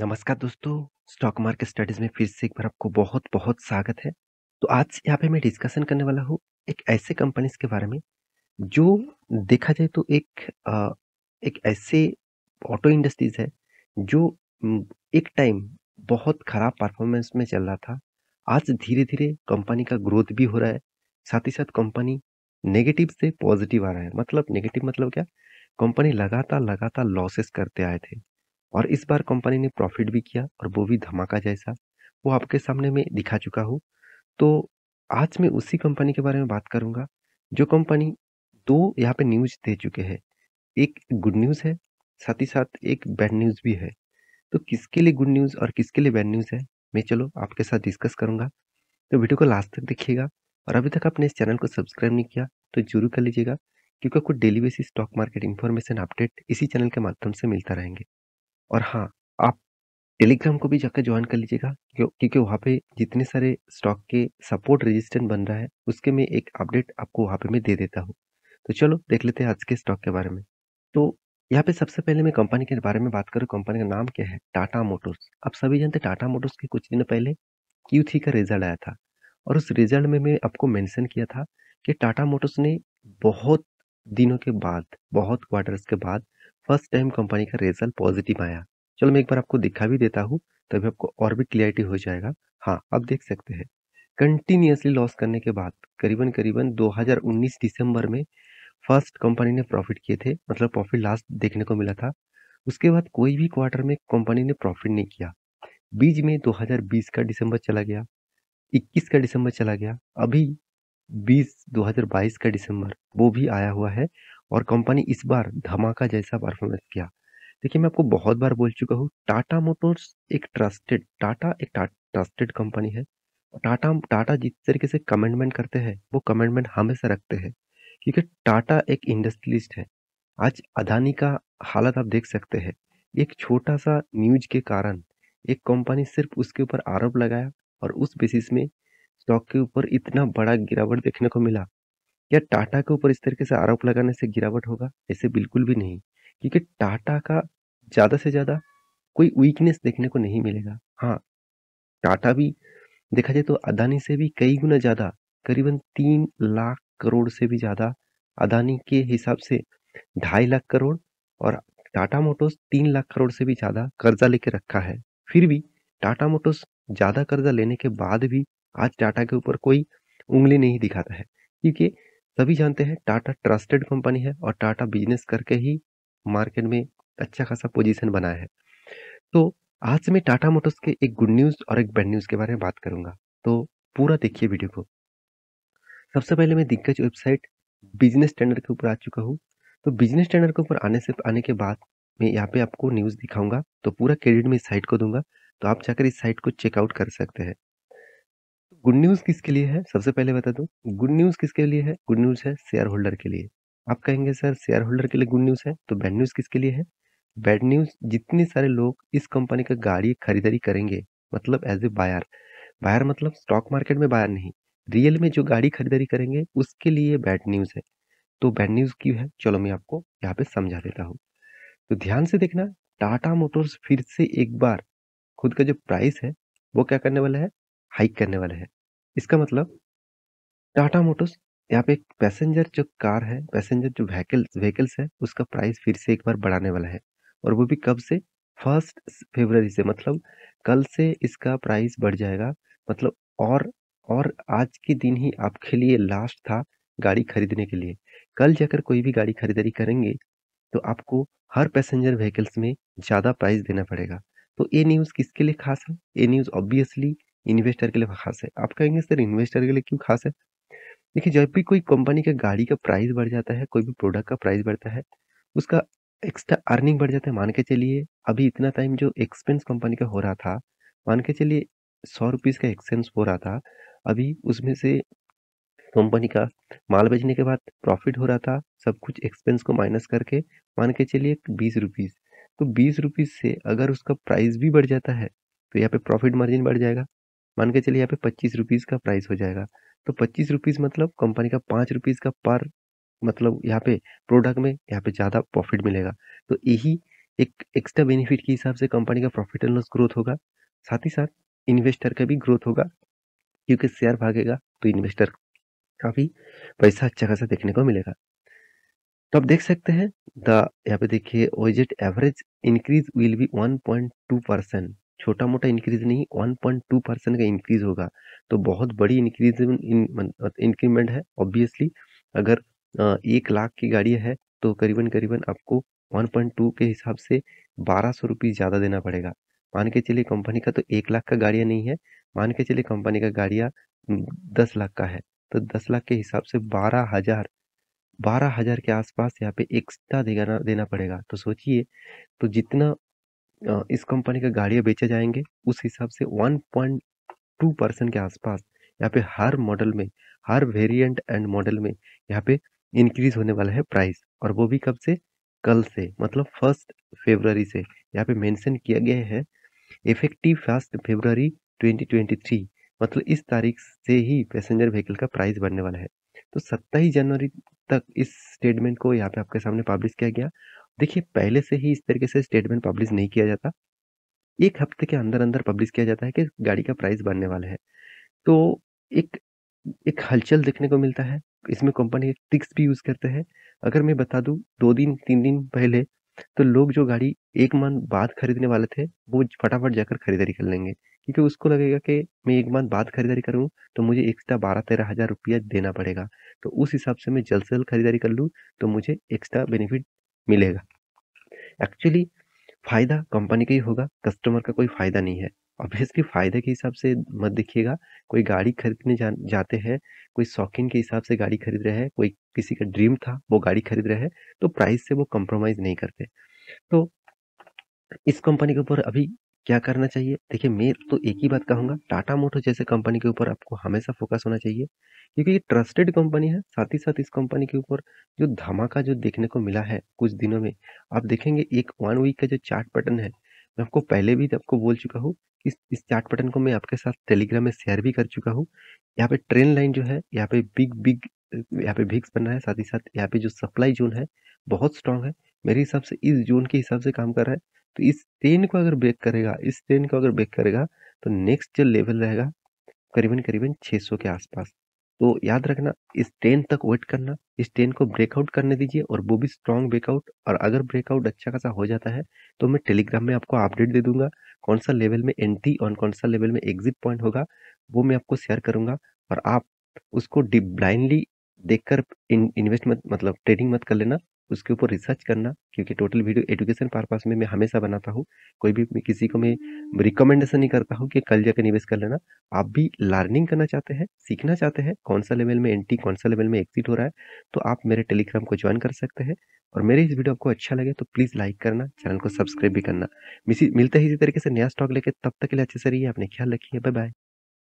नमस्कार दोस्तों stock market studies में फिर से एक बार आपको बहुत बहुत स्वागत है तो आज यहाँ पे मैं डिस्कशन करने वाला हूँ एक ऐसे कंपनीज के बारे में जो देखा जाए तो एक आ, एक ऐसे ऑटो इंडस्ट्रीज है जो एक टाइम बहुत खराब परफॉर्मेंस में चल रहा था आज धीरे धीरे कंपनी का ग्रोथ भी हो रहा है साथ ही साथ कंपनी नेगेटिव से पॉजिटिव आ रहा है मतलब नेगेटिव मतलब क्या कंपनी लगातार लगातार लॉसेस करते आए थे और इस बार कंपनी ने प्रॉफिट भी किया और वो भी धमाका जैसा वो आपके सामने मैं दिखा चुका हूँ तो आज मैं उसी कंपनी के बारे में बात करूँगा जो कंपनी दो यहाँ पे न्यूज दे चुके हैं एक गुड न्यूज़ है साथ ही साथ एक बैड न्यूज़ भी है तो किसके लिए गुड न्यूज़ और किसके लिए बैड न्यूज़ है मैं चलो आपके साथ डिस्कस करूँगा तो वीडियो को लास्ट तक देखिएगा और अभी तक आपने इस चैनल को सब्सक्राइब नहीं किया तो जरूर कर लीजिएगा क्योंकि आपको daily basis stock market information update इसी चैनल के माध्यम से मिलता रहेंगे और हाँ आप टेलीग्राम को भी जाकर ज्वाइन कर लीजिएगा क्योंकि वहाँ पे जितने सारे स्टॉक के सपोर्ट रेजिस्टेंट बन रहा है उसके मैं एक अपडेट आपको वहाँ पे मैं दे देता हूँ तो चलो देख लेते हैं आज के स्टॉक के बारे में तो यहाँ पे सबसे पहले मैं कंपनी के बारे में बात करूँ कंपनी का नाम क्या है टाटा मोटर्स आप सभी जानते टाटा मोटर्स के कुछ दिन पहले क्यू का रिजल्ट आया था और उस रिजल्ट में मैं आपको मैंशन किया था कि टाटा मोटर्स ने बहुत दिनों के बाद बहुत क्वार्टर्स के बाद फर्स्ट टाइम कंपनी का रिजल्ट पॉजिटिव आया चलो मैं एक बार आपको दिखा भी देता हूँ तभी आपको और भी क्लियरिटी हो जाएगा हाँ आप देख सकते हैं कंटिन्यूसली लॉस करने के बाद करीबन करीबन 2019 दिसंबर में फर्स्ट कंपनी ने प्रॉफिट किए थे मतलब प्रॉफिट लास्ट देखने को मिला था उसके बाद कोई भी क्वार्टर में कंपनी ने प्रॉफिट नहीं किया बीच में 2020 का दिसंबर चला गया 21 का दिसंबर चला गया अभी 20 2022 का दिसंबर वो भी आया हुआ है और कंपनी इस बार धमाका जैसा परफॉर्मेंस किया देखिए मैं आपको बहुत बार बोल चुका हूँ टाटा मोटर्स एक ट्रस्टेड टाटा एक ट्रस्टेड कंपनी है टाटा टाटा जिस तरीके से कमेंटमेंट करते हैं वो कमेंटमेंट हमेशा रखते हैं क्योंकि टाटा एक इंडस्ट्रियलिस्ट है आज अदानी का हालत आप देख सकते हैं एक छोटा सा न्यूज के कारण एक कंपनी सिर्फ उसके ऊपर आरोप लगाया और उस बेसिस में स्टॉक के ऊपर इतना बड़ा गिरावट देखने को मिला क्या टाटा के ऊपर इस तरीके से आरोप लगाने से गिरावट होगा ऐसे बिल्कुल भी नहीं क्योंकि टाटा का ज़्यादा से ज़्यादा कोई वीकनेस देखने को नहीं मिलेगा हाँ टाटा भी देखा जाए तो अदानी से भी कई गुना ज़्यादा करीबन तीन लाख करोड़ से भी ज़्यादा अदानी के हिसाब से ढाई लाख करोड़ और टाटा मोटर्स तीन लाख करोड़ से भी ज़्यादा कर्जा लेके रखा है फिर भी टाटा मोटर्स ज़्यादा कर्जा लेने के बाद भी आज टाटा के ऊपर कोई उंगली नहीं दिखाता है क्योंकि सभी जानते हैं टाटा ट्रस्टेड कंपनी है और टाटा बिजनेस करके ही मार्केट में अच्छा खासा पोजीशन बनाया है तो आज से मैं टाटा मोटर्स के एक गुड न्यूज़ और एक बैड न्यूज़ के बारे में बात करूंगा तो पूरा देखिए वीडियो को सबसे पहले मैं दिग्गज वेबसाइट बिजनेस स्टैंडर्ड के ऊपर आ चुका हूँ तो बिजनेस स्टैंडर्ड के ऊपर आने से आने के बाद मैं यहाँ पे आपको न्यूज़ दिखाऊंगा तो पूरा क्रेडिट में इस साइट को दूंगा तो आप जाकर इस साइट को चेकआउट कर सकते हैं गुड न्यूज़ किसके लिए है सबसे पहले बता दो गुड न्यूज़ किसके लिए है गुड न्यूज़ है शेयर होल्डर के लिए आप कहेंगे सर शेयर होल्डर के लिए गुड न्यूज़ है तो बैड न्यूज़ किसके लिए है बैड न्यूज़ जितने सारे लोग इस कंपनी का गाड़ी खरीदारी करेंगे मतलब एज ए बायर बायर मतलब स्टॉक मार्केट में बायर नहीं रियल में जो गाड़ी खरीदारी करेंगे उसके लिए बैड न्यूज़ है तो बैड न्यूज़ क्यों है चलो मैं आपको यहाँ पे समझा देता हूँ तो ध्यान से देखना टाटा मोटर्स फिर से एक बार खुद का जो प्राइस है वो क्या करने वाला है हाइक करने वाला है इसका मतलब टाटा मोटर्स यहाँ पे पैसेंजर जो कार है पैसेंजर जो व्हीकल व्हीकल्स है उसका प्राइस फिर से एक बार बढ़ाने वाला है और वो भी कब से फर्स्ट फेबररी से मतलब कल से इसका प्राइस बढ़ जाएगा मतलब और और आज के दिन ही आपके लिए लास्ट था गाड़ी खरीदने के लिए कल जाकर कोई भी गाड़ी खरीदारी करेंगे तो आपको हर पैसेंजर व्हीकल्स में ज़्यादा प्राइस देना पड़ेगा तो ये न्यूज़ किसके लिए खास है ये न्यूज़ ऑब्वियसली इन्वेस्टर के लिए खास है आप कहेंगे सर इन्वेस्टर के लिए क्यों खास है देखिए जब भी कोई कंपनी का गाड़ी का प्राइस बढ़ जाता है कोई भी प्रोडक्ट का प्राइस बढ़ता है उसका एक्स्ट्रा अर्निंग बढ़ जाता है मान के चलिए अभी इतना टाइम जो एक्सपेंस कंपनी का हो रहा था मान के चलिए सौ रुपीज़ का एक्सपेंस हो रहा था अभी उसमें से कंपनी का माल बेचने के बाद प्रॉफिट हो रहा था सब कुछ एक्सपेंस को माइनस करके मान के चलिए बीस रुपीज़ तो बीस रुपीज़ से अगर उसका प्राइस भी बढ़ जाता है तो यहाँ पे प्रॉफिट मार्जिन बढ़ जाएगा मान के चलिए यहाँ पे पच्चीस रुपीज़ का प्राइस हो जाएगा तो पच्चीस रुपीज़ मतलब कंपनी का पाँच रुपीज़ का पर मतलब यहाँ पे प्रोडक्ट में यहाँ पे ज़्यादा प्रॉफिट मिलेगा तो यही एक एक्स्ट्रा बेनिफिट के हिसाब से कंपनी का प्रॉफिट एंड लॉस ग्रोथ होगा साथ ही साथ इन्वेस्टर का भी ग्रोथ होगा क्योंकि शेयर भागेगा तो इन्वेस्टर का भी पैसा अच्छा खासा देखने को मिलेगा तो आप देख सकते हैं द यहाँ पे देखिए ओजेट average increase will be two percent छोटा मोटा इंक्रीज नहीं 1.2 परसेंट का इंक्रीज होगा तो बहुत बड़ी इंक्रीज इंक्रीमेंट है ऑब्वियसली अगर एक लाख की गाड़ी है तो करीबन करीबन आपको 1.2 के हिसाब से बारह सौ रुपये ज़्यादा देना पड़ेगा मान के चलिए कंपनी का तो एक लाख का गाड़ियाँ नहीं है मान के चलिए कंपनी का गाड़ियाँ दस लाख का है तो दस लाख के हिसाब से बारह हज़ार बारह हज़ार के आसपास यहाँ पे एक्स्ट्रा देना देना पड़ेगा तो सोचिए तो जितना इस कंपनी का गाड़ियाँ बेचे जाएंगे उस हिसाब से 1.2 परसेंट के आसपास यहाँ पे हर मॉडल में हर वेरिएंट एंड मॉडल में यहाँ पे इंक्रीज होने वाला है प्राइस और वो भी कब से कल से मतलब फर्स्ट फेबररी से यहाँ पे मेंशन किया गया है इफेक्टिव फर्स्ट फेबररी 2023 मतलब इस तारीख से ही पैसेंजर व्हीकल का प्राइस बढ़ने वाला है तो सत्ताईस जनवरी तक इस स्टेटमेंट को यहाँ पे आपके सामने पब्लिश किया गया देखिए पहले से ही इस तरीके से स्टेटमेंट पब्लिश नहीं किया जाता एक हफ्ते के अंदर अंदर पब्लिश किया जाता है कि गाड़ी का प्राइस बढ़ने वाला है तो एक एक हलचल देखने को मिलता है इसमें कंपनी एक टिक्स भी यूज़ करते हैं अगर मैं बता दूँ दो दिन तीन दिन पहले तो लोग जो गाड़ी एक मंथ बाद खरीदने वाले थे वो फटाफट जाकर खरीदारी कर लेंगे क्योंकि उसको लगेगा कि मैं एक मंथ बाद खरीदारी करूँ तो मुझे एक्स्ट्रा बारह तेरह हज़ार रुपया देना पड़ेगा तो उस हिसाब से मैं जल्द से जल्द खरीदारी कर लूँ तो मुझे एक्स्ट्रा बेनिफिट मिलेगा एक्चुअली फ़ायदा कंपनी का ही होगा कस्टमर का कोई फ़ायदा नहीं है ऑब्वियसली फ़ायदे के हिसाब से मत देखिएगा कोई गाड़ी खरीदने जा जाते हैं कोई शौकीन के हिसाब से गाड़ी खरीद रहे हैं कोई किसी का ड्रीम था वो गाड़ी खरीद रहे हैं तो प्राइस से वो कंप्रोमाइज़ नहीं करते तो इस कंपनी के ऊपर अभी क्या करना चाहिए देखिए मैं तो एक ही बात कहूँगा टाटा मोटो जैसे कंपनी के ऊपर आपको हमेशा फोकस होना चाहिए क्योंकि ये ट्रस्टेड कंपनी है साथ ही साथ इस कंपनी के ऊपर जो धमाका जो देखने को मिला है कुछ दिनों में आप देखेंगे एक वन वीक का जो चार्ट पैटर्न है मैं आपको पहले भी आपको बोल चुका हूँ कि इस चार्ट पैटर्न को मैं आपके साथ टेलीग्राम में शेयर भी कर चुका हूँ यहाँ पे ट्रेन लाइन जो है यहाँ पे बिग बिग यहाँ पे भिक्स बन रहा है साथ ही साथ यहाँ पे जो सप्लाई जोन है बहुत स्ट्रांग है मेरे हिसाब से इस जोन के हिसाब से काम कर रहा है तो इस ट्रेन को अगर ब्रेक करेगा इस ट्रेन को अगर ब्रेक करेगा तो नेक्स्ट जो लेवल रहेगा करीबन करीबन 600 के आसपास तो याद रखना इस ट्रेन तक वेट करना इस ट्रेन को ब्रेकआउट करने दीजिए और वो भी स्ट्रॉन्ग ब्रेकआउट और अगर ब्रेकआउट अच्छा खासा हो जाता है तो मैं टेलीग्राम में आपको अपडेट दे दूंगा कौन सा लेवल में एंट्री और कौन सा लेवल में एग्जिट पॉइंट होगा वो मैं आपको शेयर करूंगा और आप उसको डीप ब्लाइंडली देखकर इन्वेस्ट मत मतलब ट्रेडिंग मत कर लेना उसके ऊपर रिसर्च करना क्योंकि टोटल वीडियो एजुकेशन पर्पस में मैं हमेशा बनाता हूँ कोई भी किसी को मैं रिकमेंडेशन नहीं करता हूँ कि कल जाकर निवेश कर लेना आप भी लर्निंग करना चाहते हैं सीखना चाहते हैं कौन सा लेवल में एंट्री कौन सा लेवल में एक्सिट हो रहा है तो आप मेरे टेलीग्राम को ज्वाइन कर सकते हैं और मेरे इस वीडियो आपको अच्छा लगे तो प्लीज़ लाइक करना चैनल को सब्सक्राइब भी करना मिलते ही इसी तरीके से नया स्टॉक लेके तब तक के लिए अच्छे से रहिए अपने ख्याल रखिए बाय बाय